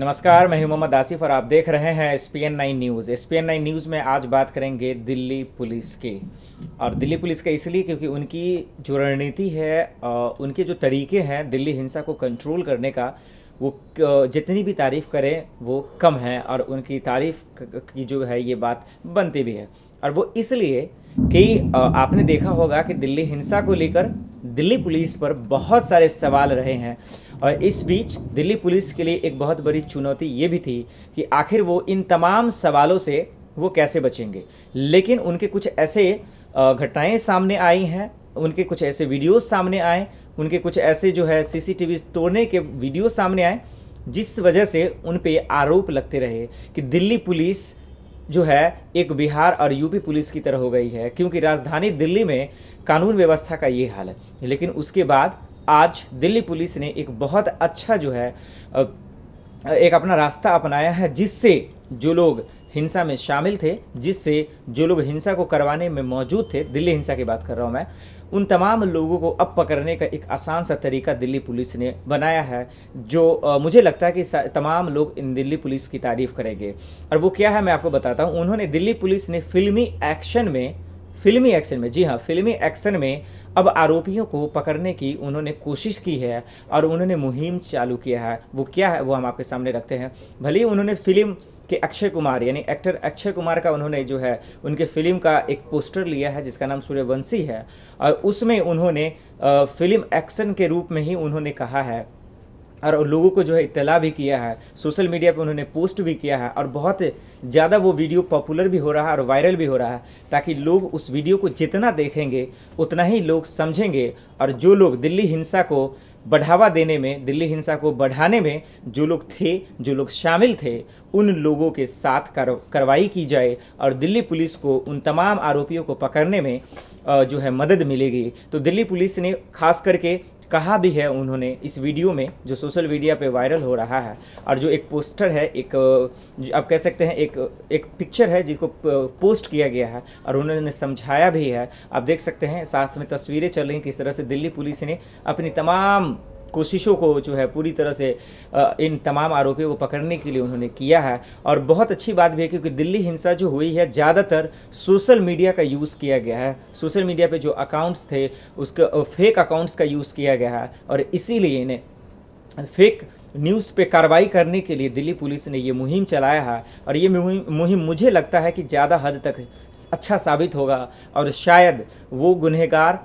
नमस्कार मैं मोहम्मद आसिफ और आप देख रहे हैं S P N nine news S P N nine news में आज बात करेंगे दिल्ली पुलिस की और दिल्ली पुलिस का इसलिए क्योंकि उनकी जो रणनीति है उनके जो तरीके हैं दिल्ली हिंसा को कंट्रोल करने का वो जितनी भी तारीफ़ करें वो कम है और उनकी तारीफ़ की जो है ये बात बनती भी है और वो इसलिए कि आपने देखा होगा कि दिल्ली हिंसा को लेकर दिल्ली पुलिस पर बहुत सारे सवाल रहे हैं और इस बीच दिल्ली पुलिस के लिए एक बहुत बड़ी चुनौती ये भी थी कि आखिर वो इन तमाम सवालों से वो कैसे बचेंगे लेकिन उनके कुछ ऐसे घटनाएं सामने आई हैं उनके कुछ ऐसे वीडियो सामने आए उनके कुछ ऐसे जो है सीसीटीवी तोड़ने के वीडियो सामने आए जिस वजह से उन पर आरोप लगते रहे कि दिल्ली पुलिस जो है एक बिहार और यूपी पुलिस की तरह हो गई है क्योंकि राजधानी दिल्ली में कानून व्यवस्था का ये हाल है लेकिन उसके बाद आज दिल्ली पुलिस ने एक बहुत अच्छा जो है एक अपना रास्ता अपनाया है जिससे जो लोग हिंसा में शामिल थे जिससे जो लोग हिंसा को करवाने में मौजूद थे दिल्ली हिंसा की बात कर रहा हूँ मैं उन तमाम लोगों को अब पकड़ने का एक आसान सा तरीका दिल्ली पुलिस ने बनाया है जो आ, मुझे लगता है कि तमाम लोग इन दिल्ली पुलिस की तारीफ करेंगे और वो क्या है मैं आपको बताता हूँ उन्होंने दिल्ली पुलिस ने फिल्मी एक्शन में फिल्मी एक्शन में जी हाँ फिल्मी एक्शन में अब आरोपियों को पकड़ने की उन्होंने कोशिश की है और उन्होंने मुहिम चालू किया है वो क्या है वो हम आपके सामने रखते हैं भले ही उन्होंने फिल्म कि अक्षय कुमार यानी एक्टर अक्षय कुमार का उन्होंने जो है उनके फिल्म का एक पोस्टर लिया है जिसका नाम सूर्यवंशी है और उसमें उन्होंने फिल्म एक्शन के रूप में ही उन्होंने कहा है और लोगों को जो है इतला भी किया है सोशल मीडिया पे उन्होंने पोस्ट भी किया है और बहुत ज़्यादा वो वीडियो पॉपुलर भी हो रहा है और वायरल भी हो रहा है ताकि लोग उस वीडियो को जितना देखेंगे उतना ही लोग समझेंगे और जो लोग दिल्ली हिंसा को बढ़ावा देने में दिल्ली हिंसा को बढ़ाने में जो लोग थे जो लोग शामिल थे उन लोगों के साथ कार्रवाई की जाए और दिल्ली पुलिस को उन तमाम आरोपियों को पकड़ने में जो है मदद मिलेगी तो दिल्ली पुलिस ने खास करके कहा भी है उन्होंने इस वीडियो में जो सोशल मीडिया पे वायरल हो रहा है और जो एक पोस्टर है एक आप कह सकते हैं एक एक पिक्चर है जिसको पोस्ट किया गया है और उन्होंने समझाया भी है आप देख सकते हैं साथ में तस्वीरें चल रही किस तरह से दिल्ली पुलिस ने अपनी तमाम कोशिशों को जो है पूरी तरह से इन तमाम आरोपियों को पकड़ने के लिए उन्होंने किया है और बहुत अच्छी बात भी है क्योंकि दिल्ली हिंसा जो हुई है ज़्यादातर सोशल मीडिया का यूज़ किया गया है सोशल मीडिया पे जो अकाउंट्स थे उसके फेक अकाउंट्स का यूज़ किया गया है और इसीलिए इन्हें फेक न्यूज़ पे कार्रवाई करने के लिए दिल्ली पुलिस ने ये मुहिम चलाया है और ये मुहिम मुझे लगता है कि ज़्यादा हद तक अच्छा साबित होगा और शायद वो गुनहगार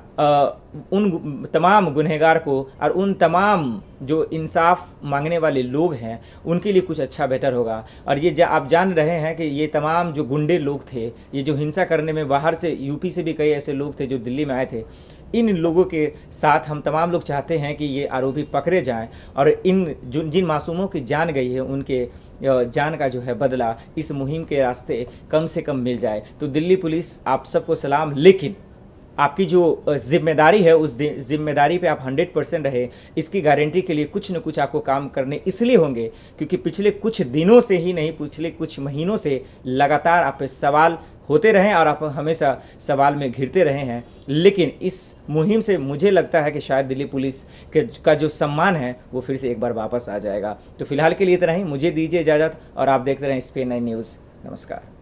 उन तमाम गुनहगार को और उन तमाम जो इंसाफ मांगने वाले लोग हैं उनके लिए कुछ अच्छा बेटर होगा और ये जा, आप जान रहे हैं कि ये तमाम जो गुंडे लोग थे ये जो हिंसा करने में बाहर से यूपी से भी कई ऐसे लोग थे जो दिल्ली में आए थे इन लोगों के साथ हम तमाम लोग चाहते हैं कि ये आरोपी पकड़े जाएं और इन जिन जिन मासूमों की जान गई है उनके जान का जो है बदला इस मुहिम के रास्ते कम से कम मिल जाए तो दिल्ली पुलिस आप सबको सलाम लेकिन आपकी जो जिम्मेदारी है उस जिम्मेदारी पे आप 100 परसेंट रहे इसकी गारंटी के लिए कुछ न कुछ आपको काम करने इसलिए होंगे क्योंकि पिछले कुछ दिनों से ही नहीं पिछले कुछ महीनों से लगातार आप पे सवाल होते रहें और आप हमेशा सवाल में घिरते रहे हैं लेकिन इस मुहिम से मुझे लगता है कि शायद दिल्ली पुलिस के का जो सम्मान है वो फिर से एक बार वापस आ जाएगा तो फिलहाल के लिए इतना ही मुझे दीजिए इजाज़त और आप देखते रहें स्पेन नाइन न्यूज़ नमस्कार